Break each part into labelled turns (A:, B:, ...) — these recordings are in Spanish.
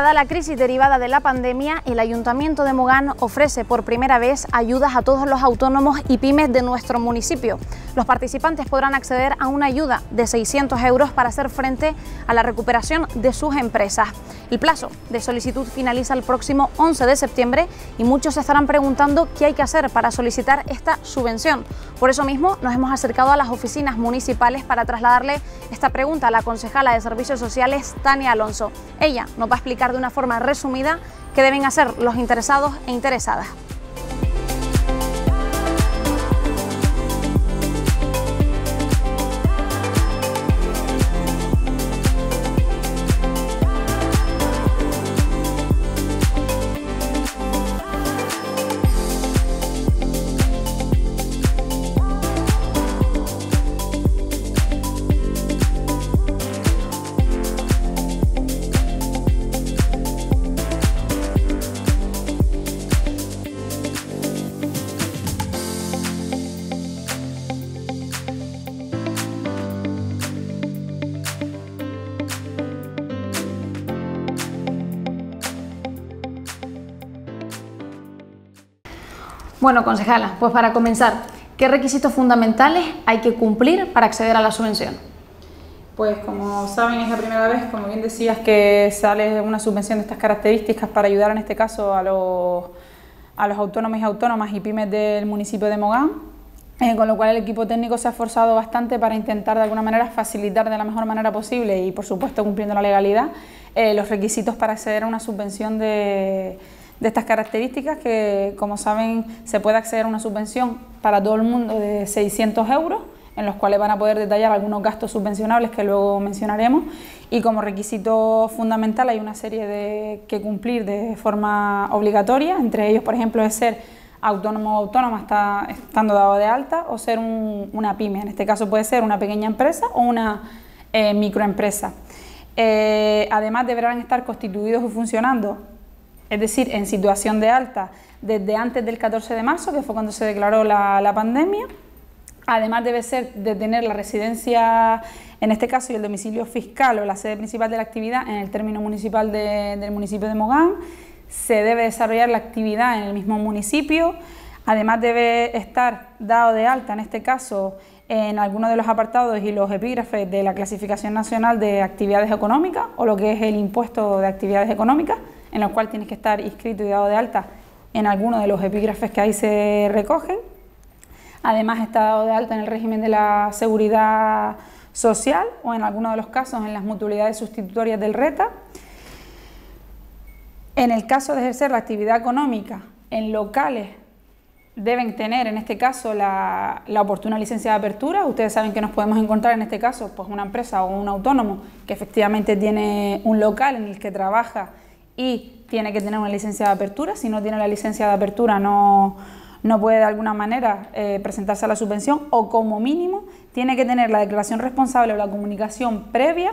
A: Dada la crisis derivada de la pandemia, el Ayuntamiento de Mogán ofrece por primera vez ayudas a todos los autónomos y pymes de nuestro municipio. Los participantes podrán acceder a una ayuda de 600 euros para hacer frente a la recuperación de sus empresas. El plazo de solicitud finaliza el próximo 11 de septiembre y muchos se estarán preguntando qué hay que hacer para solicitar esta subvención. Por eso mismo nos hemos acercado a las oficinas municipales para trasladarle esta pregunta a la concejala de Servicios Sociales, Tania Alonso. Ella nos va a explicar de una forma resumida qué deben hacer los interesados e interesadas. Bueno, concejala, pues para comenzar, ¿qué requisitos fundamentales hay que cumplir para acceder a la subvención?
B: Pues como saben, es la primera vez, como bien decías, que sale una subvención de estas características para ayudar en este caso a los, autónomos y autónomas y pymes del municipio de Mogán. Eh, con lo cual el equipo técnico se ha esforzado bastante para intentar de alguna manera facilitar de la mejor manera posible y por supuesto cumpliendo la legalidad eh, los requisitos para acceder a una subvención de, de estas características que, como saben, se puede acceder a una subvención para todo el mundo de 600 euros en los cuales van a poder detallar algunos gastos subvencionables que luego mencionaremos. Y como requisito fundamental hay una serie de, que cumplir de forma obligatoria, entre ellos, por ejemplo, es ser autónomo o autónoma está, estando dado de alta o ser una pyme. En este caso puede ser una pequeña empresa o una eh, microempresa. Eh, además deberán estar constituidos o funcionando es decir, en situación de alta desde antes del 14 de marzo, que fue cuando se declaró la, pandemia. Además debe ser de tener la residencia, en este caso, y el domicilio fiscal o la sede principal de la actividad en el término municipal del municipio de Mogán. Se debe desarrollar la actividad en el mismo municipio. Además debe estar dado de alta, en este caso, en alguno de los apartados y los epígrafes de la Clasificación Nacional de Actividades Económicas o lo que es el impuesto de actividades económicas en los cual tienes que estar inscrito y dado de alta en alguno de los epígrafes que ahí se recogen. Además está dado de alta en el régimen de la seguridad social o en alguno de los casos en las mutualidades sustitutorias del RETA. En el caso de ejercer la actividad económica en locales, deben tener en este caso la, la, oportuna licencia de apertura. Ustedes saben que nos podemos encontrar en este caso pues una empresa o un autónomo que efectivamente tiene un local en el que trabaja y tiene que tener una licencia de apertura. Si no tiene la licencia de apertura, no, no puede de alguna manera eh, presentarse a la subvención o como mínimo tiene que tener la declaración responsable o la comunicación previa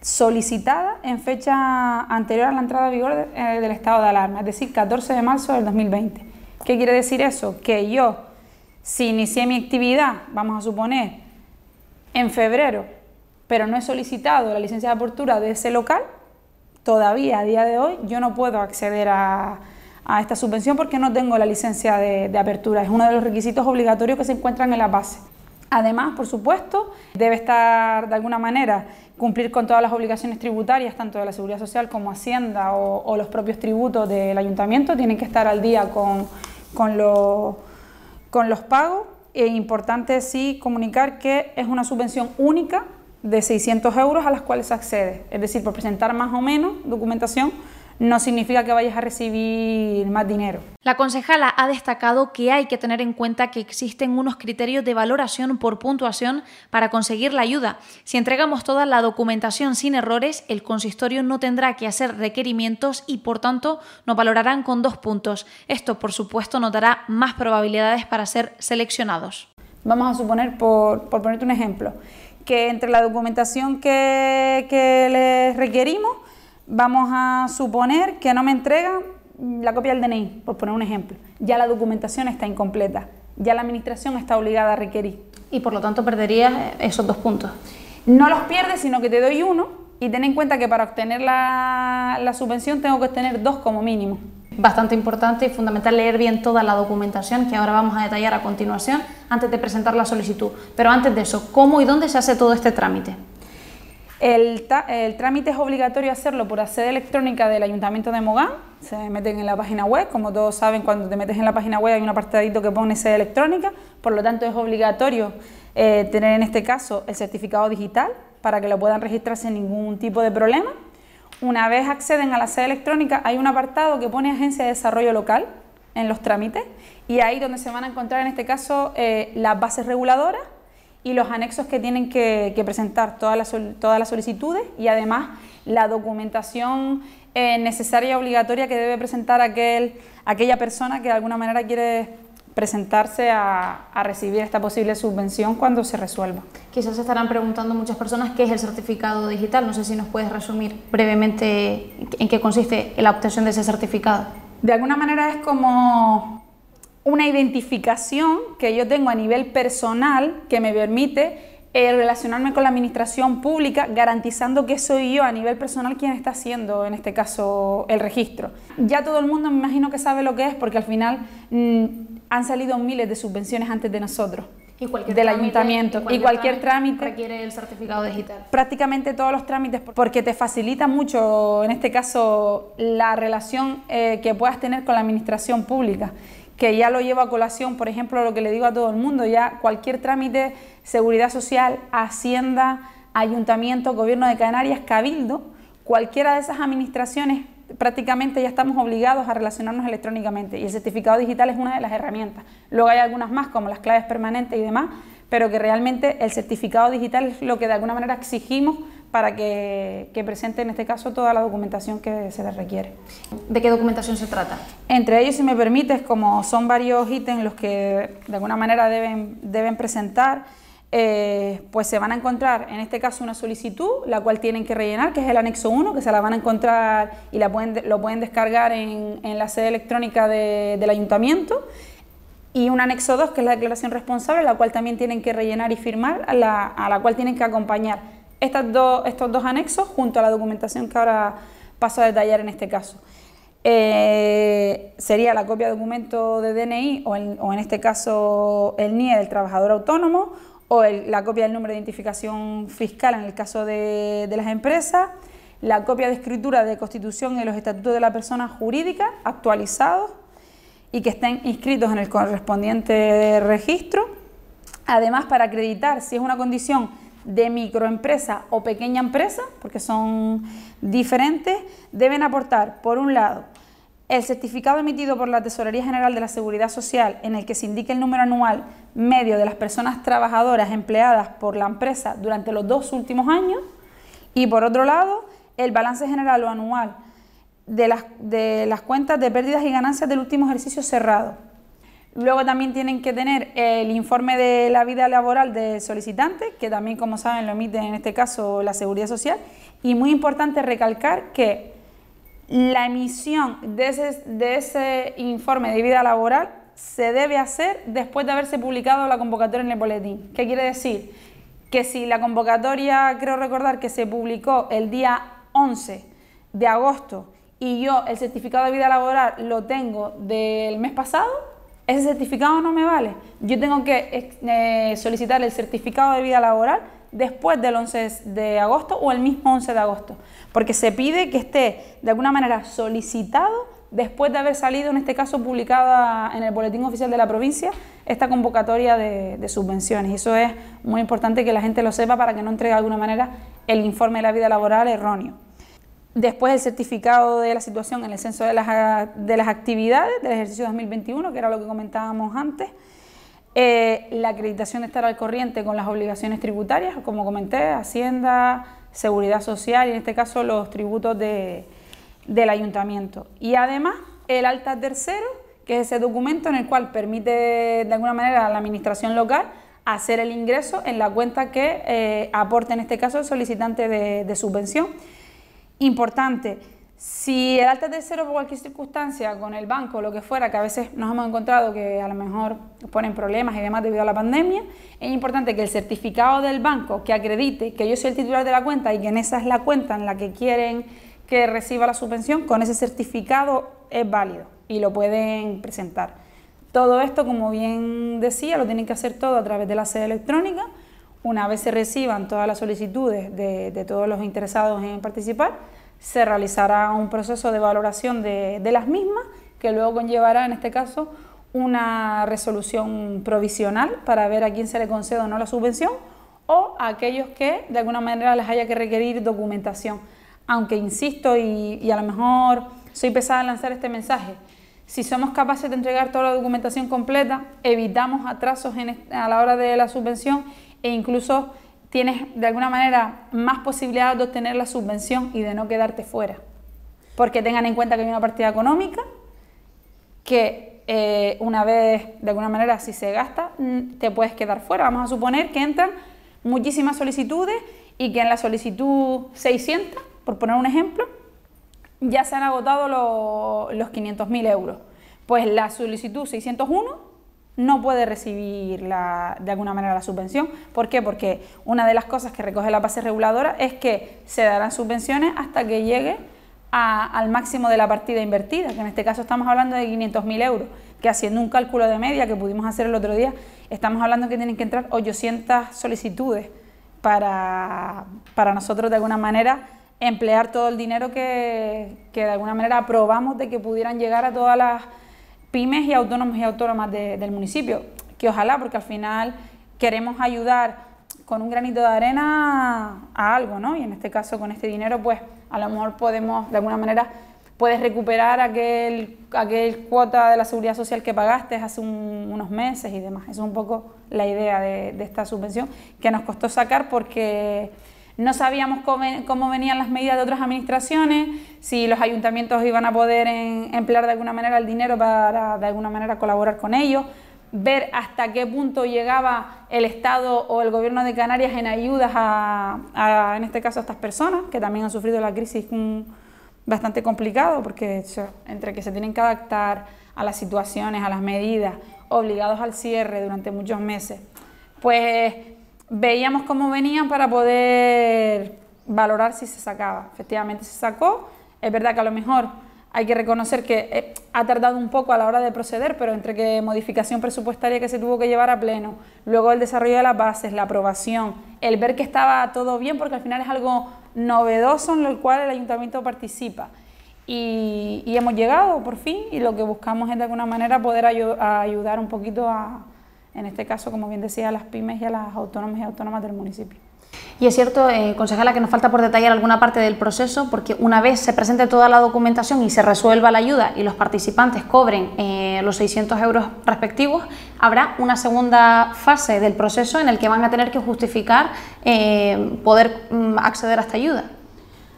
B: solicitada en fecha anterior a la entrada en vigor eh, del estado de alarma, es decir, 14 de marzo del 2020. ¿Qué quiere decir eso? Que yo, si inicié mi actividad, vamos a suponer, en febrero, pero no he solicitado la licencia de apertura de ese local, todavía a día de hoy yo no puedo acceder a, esta subvención porque no tengo la licencia de, apertura. Es uno de los requisitos obligatorios que se encuentran en la base. Además, por supuesto, debe estar de alguna manera cumplir con todas las obligaciones tributarias, tanto de la Seguridad Social como Hacienda o, los propios tributos del ayuntamiento, tienen que estar al día con, con los pagos. e importante sí comunicar que es una subvención única de 600 euros a las cuales accede Es decir, por presentar más o menos documentación, no significa que vayas a recibir más dinero. La concejala ha destacado que hay que
A: tener en cuenta que existen unos criterios de valoración por puntuación para conseguir la ayuda. Si entregamos toda la documentación sin errores, el consistorio no tendrá que hacer requerimientos y por tanto nos valorarán con dos puntos. Esto, por supuesto, nos dará más probabilidades para ser seleccionados.
B: Vamos a suponer, por, por ponerte un ejemplo, que entre la documentación que, que les requerimos, vamos a suponer que no me entrega la copia del DNI, por poner un ejemplo. Ya la documentación está incompleta, ya la administración está obligada a requerir. Y por lo tanto perderías esos dos puntos. No los pierdes, sino que te doy uno y ten en cuenta que para obtener la, la subvención tengo que obtener dos como mínimo. Bastante importante y fundamental leer bien toda la documentación que ahora
A: vamos a detallar a continuación antes de presentar la solicitud. Pero antes de eso, ¿cómo y dónde se hace todo este trámite?
B: El, trámite es obligatorio hacerlo por la sede electrónica del Ayuntamiento de Mogán. Se meten en la página web. Como todos saben, cuando te metes en la página web hay un apartadito que pone sede electrónica. Por lo tanto, es obligatorio eh, tener en este caso el certificado digital para que lo puedan registrar sin ningún tipo de problema. Una vez acceden a la sede electrónica, hay un apartado que pone Agencia de Desarrollo Local en los trámites y ahí donde se van a encontrar en este caso eh, las bases reguladoras y los anexos que tienen que, presentar todas las, solicitudes y además la documentación eh, necesaria y obligatoria que debe presentar aquel, aquella persona que de alguna manera quiere presentarse a, recibir esta posible subvención cuando se resuelva. Quizás se estarán preguntando
A: muchas personas qué es el certificado digital. No sé si nos puedes resumir brevemente en qué consiste la obtención de ese certificado.
B: De alguna manera es como una identificación que yo tengo a nivel personal que me permite eh, relacionarme con la administración pública, garantizando que soy yo a nivel personal quien está haciendo, en este caso, el registro. Ya todo el mundo me imagino que sabe lo que es, porque al final mm, han salido miles de subvenciones antes de nosotros. Y del ayuntamiento y cualquier,
A: trámite, requiere el certificado
B: digital. Prácticamente todos los trámites, porque te facilita mucho, en este caso, la relación eh, que puedas tener con la administración pública que ya lo llevo a colación, por ejemplo, lo que le digo a todo el mundo, ya cualquier trámite, seguridad social, hacienda, ayuntamiento, gobierno de Canarias, cabildo, cualquiera de esas administraciones prácticamente ya estamos obligados a relacionarnos electrónicamente y el certificado digital es una de las herramientas. Luego hay algunas más como las claves permanentes y demás, pero que realmente el certificado digital es lo que de alguna manera exigimos para que, presente en este caso toda la documentación que se les requiere. ¿De qué documentación se trata? Entre ellos, si me permites, como son varios ítems los que de alguna manera deben, deben presentar, eh, pues se van a encontrar en este caso una solicitud, la cual tienen que rellenar, que es el anexo 1, que se la van a encontrar y la pueden, lo pueden descargar en, en la sede electrónica del ayuntamiento y un anexo 2, que es la declaración responsable, la cual también tienen que rellenar y firmar, a la, a la cual tienen que acompañar estos dos anexos junto a la documentación que ahora paso a detallar en este caso. Eh, sería la copia de documento de DNI o, en este caso el NIE del trabajador autónomo o la copia del número de identificación fiscal en el caso de, de las empresas, la copia de escritura de constitución y los estatutos de la persona jurídica actualizados y que estén inscritos en el correspondiente registro. Además, para acreditar si es una condición de microempresa o pequeña empresa, porque son diferentes, deben aportar, por un lado, el certificado emitido por la Tesorería General de la Seguridad Social en el que se indique el número anual medio de las personas trabajadoras empleadas por la empresa durante los dos últimos años y por otro lado el balance general o anual de las, de las cuentas de pérdidas y ganancias del último ejercicio cerrado. Luego también tienen que tener el informe de la vida laboral del solicitante, que también, como saben, lo emite en este caso la Seguridad Social. Y muy importante recalcar que la emisión de ese, de ese informe de vida laboral se debe hacer después de haberse publicado la convocatoria en el boletín. ¿Qué quiere decir? Que si la convocatoria, creo recordar que se publicó el día 11 de agosto y yo el certificado de vida laboral lo tengo del mes pasado, ese certificado no me vale. Yo tengo que eh, eh, solicitar el certificado de vida laboral después del 11 de agosto o el mismo 11 de agosto, porque se pide que esté de alguna manera solicitado después de haber salido, en este caso publicada en el Boletín Oficial de la Provincia, esta convocatoria de, subvenciones. Y eso es muy importante que la gente lo sepa para que no entregue de alguna manera el informe de la vida laboral erróneo. Después el certificado de la situación en el censo de las, de las actividades del ejercicio 2021, que era lo que comentábamos antes. Eh, la acreditación de estar al corriente con las obligaciones tributarias, como comenté, Hacienda, Seguridad Social y en este caso los tributos de, del ayuntamiento. Y además el alta tercero, que es ese documento en el cual permite de alguna manera a la administración local hacer el ingreso en la cuenta que eh, aporte en este caso el solicitante de subvención importante. Si el alta de cero por cualquier circunstancia con el banco, o lo que fuera, que a veces nos hemos encontrado que a lo mejor ponen problemas y demás debido a la pandemia, es importante que el certificado del banco que acredite que yo soy el titular de la cuenta y que en esa es la cuenta en la que quieren que reciba la subvención, con ese certificado es válido y lo pueden presentar. Todo esto, como bien decía, lo tienen que hacer todo a través de la sede electrónica una vez se reciban todas las solicitudes de, todos los interesados en participar, se realizará un proceso de valoración de, las mismas que luego conllevará, en este caso, una resolución provisional para ver a quién se le concede o no la subvención o a aquellos que de alguna manera les haya que requerir documentación. Aunque insisto y, a lo mejor soy pesada en lanzar este mensaje, si somos capaces de entregar toda la documentación completa, evitamos atrasos a la hora de la subvención e incluso tienes de alguna manera más posibilidad de obtener la subvención y de no quedarte fuera. Porque tengan en cuenta que hay una partida económica que eh, una vez, de alguna manera, si se gasta, te puedes quedar fuera. Vamos a suponer que entran muchísimas solicitudes y que en la solicitud 600, por poner un ejemplo, ya se han agotado los 500.000 euros. Pues la solicitud 601 no puede recibir de alguna manera la subvención. ¿Por qué? Porque una de las cosas que recoge la base reguladora es que se darán subvenciones hasta que llegue al máximo de la partida invertida, que en este caso estamos hablando de 500.000 euros, que haciendo un cálculo de media que pudimos hacer el otro día, estamos hablando que tienen que entrar 800 solicitudes para, para nosotros de alguna manera emplear todo el dinero que, que de alguna manera aprobamos de que pudieran llegar a todas las pymes y autónomos y autónomas del municipio, que ojalá, porque al final queremos ayudar con un granito de arena a algo, ¿no? Y en este caso con este dinero, pues a lo mejor podemos, de alguna manera, puedes recuperar aquel, cuota de la seguridad social que pagaste hace unos meses y demás. es un poco la idea de esta subvención que nos costó sacar porque no sabíamos cómo, venían las medidas de otras administraciones, si los ayuntamientos iban a poder emplear de alguna manera el dinero para de alguna manera colaborar con ellos, ver hasta qué punto llegaba el Estado o el Gobierno de Canarias en ayudas a, en este caso, a estas personas que también han sufrido la crisis bastante complicado porque entre que se tienen que adaptar a las situaciones, a las medidas, obligados al cierre durante muchos meses, pues veíamos cómo venían para poder valorar si se sacaba. Efectivamente se sacó. Es verdad que a lo mejor hay que reconocer que eh, ha tardado un poco a la hora de proceder, pero entre que modificación presupuestaria que se tuvo que llevar a pleno, luego el desarrollo de las bases, la aprobación, el ver que estaba todo bien, porque al final es algo novedoso en lo cual el ayuntamiento participa. Y, hemos llegado por fin y lo que buscamos es de alguna manera poder ayudar un poquito a, en este caso, como bien decía, a las pymes y a las autónomas y autónomas del municipio.
A: Y es cierto, eh, concejala, que nos falta por detallar alguna parte del proceso, porque una vez se presente toda la documentación y se resuelva la ayuda y los participantes cobren eh, los 600 euros respectivos, habrá una segunda fase del proceso en el que van a tener que justificar eh, poder mm, acceder a esta ayuda.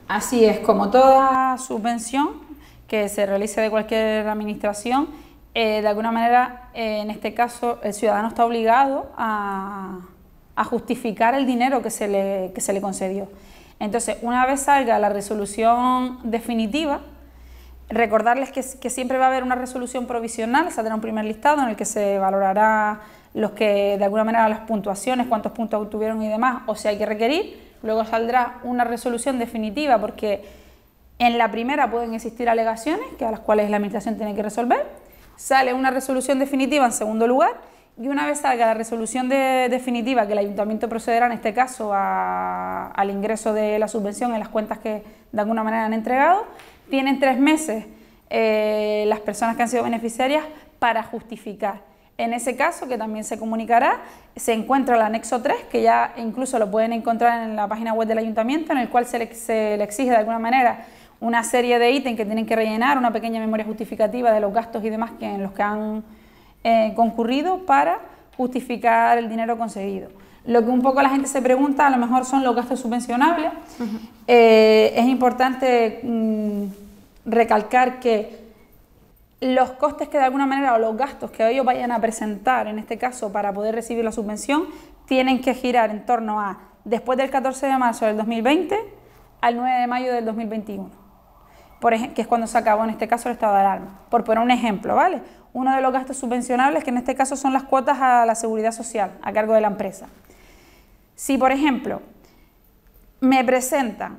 B: Así es, como toda subvención que se realice de cualquier administración, eh, de alguna manera, eh, en este caso, el ciudadano está obligado a, justificar el dinero que se, le, concedió. Entonces, una vez salga la resolución definitiva, recordarles que, siempre va a haber una resolución provisional, saldrá un primer listado en el que se valorará los que, de alguna manera, las puntuaciones, cuántos puntos obtuvieron y demás, o si hay que requerir. Luego saldrá una resolución definitiva porque en la primera pueden existir alegaciones, que a las cuales la Administración tiene que resolver sale una resolución definitiva en segundo lugar y una vez salga la resolución definitiva, que el ayuntamiento procederá en este caso al ingreso de la subvención en las cuentas que de alguna manera han entregado, tienen tres meses eh, las personas que han sido beneficiarias para justificar. En ese caso, que también se comunicará, se encuentra el anexo 3, que ya incluso lo pueden encontrar en la página web del ayuntamiento, en el cual le, se le exige de alguna manera una serie de ítems que tienen que rellenar, una pequeña memoria justificativa de los gastos y demás que, en los que han eh, concurrido para justificar el dinero conseguido. Lo que un poco la gente se pregunta, a lo mejor son los gastos subvencionables. Eh, es importante mm, recalcar que los costes que de alguna manera o los gastos que ellos vayan a presentar, en este caso, para poder recibir la subvención, tienen que girar en torno a después del 14 de marzo del 2020 al 9 de mayo del 2021 que es cuando se acabó en este caso el estado de alarma. Por poner un ejemplo, ¿vale? Uno de los gastos subvencionables, que en este caso son las cuotas a la seguridad social, a cargo de la empresa. Si, por ejemplo, me presentan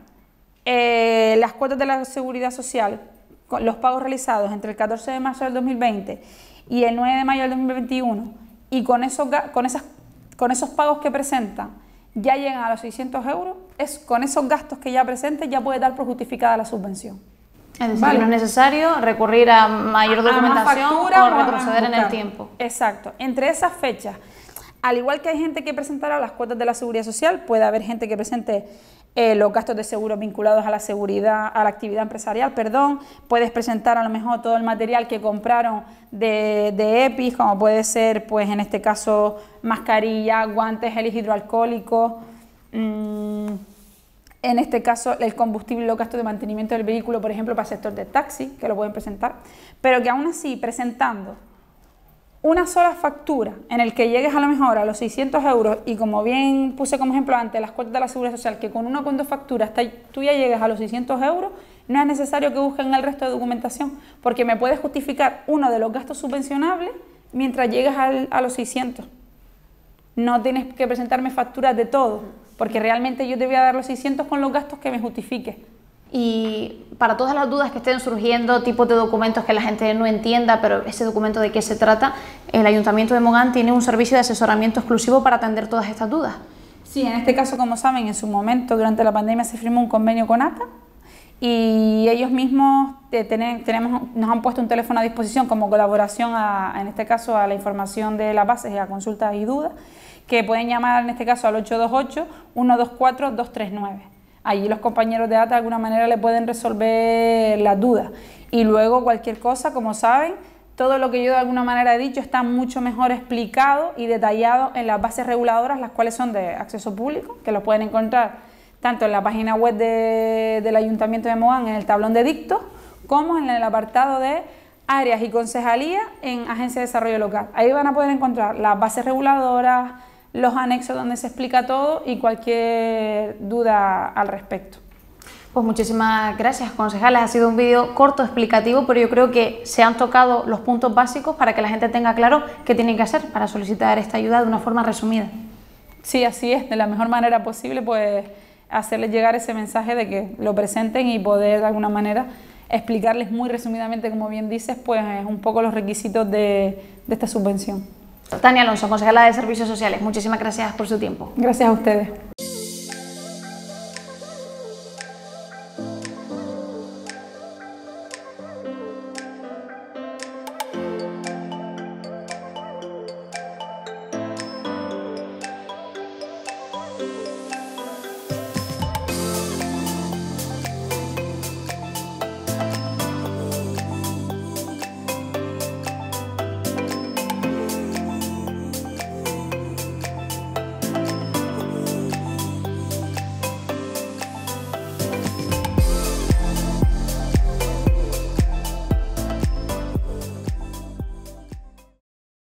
B: eh, las cuotas de la seguridad social, los pagos realizados entre el 14 de marzo del 2020 y el 9 de mayo del 2021, y con esos, con esas, con esos pagos que presentan ya llegan a los 600 euros, es con esos gastos que ya presente ya puede dar por justificada la subvención. Es decir, no es
A: necesario recurrir a mayor documentación o retroceder en el tiempo.
B: Exacto. Entre esas fechas, al igual que hay gente que presentará las cuotas de la seguridad social, puede haber gente que presente eh, los gastos de seguro vinculados a la seguridad, a la actividad empresarial, perdón. Puedes presentar a lo mejor todo el material que compraron de, de EPIs, como puede ser, pues en este caso, mascarilla, guantes, gel hidroalcohólico. Mm, en este caso el combustible, los gastos de mantenimiento del vehículo, por ejemplo, para el sector de taxi, que lo pueden presentar, pero que aún así presentando una sola factura en el que llegues a lo mejor a los 600 euros y como bien puse como ejemplo antes las cuotas de la seguridad social, que con una con dos facturas tú ya llegas a los 600 euros, no es necesario que busquen el resto de documentación, porque me puedes justificar uno de los gastos subvencionables mientras llegas a los 600. No tienes que presentarme facturas de todo porque realmente yo te voy a dar los 600 con los gastos que me justifique. Y para todas las dudas que estén surgiendo,
A: tipos de documentos que la gente no entienda, pero ese documento de qué se trata, el Ayuntamiento de Mogán tiene
B: un servicio de asesoramiento exclusivo para atender todas estas dudas. Sí, en este caso, como saben, en su momento, durante la pandemia se firmó un convenio con ATA, y ellos mismos tenemos, nos han puesto un teléfono a disposición como colaboración, en este caso, a la información de las bases y a consultas y dudas, que pueden llamar en este caso al 828-124-239. Allí los compañeros de ATA de alguna manera le pueden resolver las dudas. Y luego cualquier cosa, como saben, todo lo que yo de alguna manera he dicho está mucho mejor explicado y detallado en las bases reguladoras, las cuales son de acceso público, que lo pueden encontrar tanto en la página web del Ayuntamiento de Moán... en el tablón de dictos, como en el apartado de áreas y concejalías... en Agencia de Desarrollo Local. Ahí van a poder encontrar las bases reguladoras, los anexos donde se explica todo y cualquier duda al respecto.
A: Pues muchísimas gracias, concejales. Ha sido un vídeo corto, explicativo, pero yo creo que se han tocado los puntos básicos para que la gente tenga claro qué tiene que hacer para
B: solicitar esta ayuda de una forma resumida. Sí, así es, de la mejor manera posible, pues hacerles llegar ese mensaje de que lo presenten y poder de alguna manera explicarles muy resumidamente, como bien dices, pues es eh, un poco los requisitos de, esta subvención. Tania
A: Alonso, consejera de Servicios Sociales, muchísimas gracias por su tiempo.
B: Gracias a ustedes.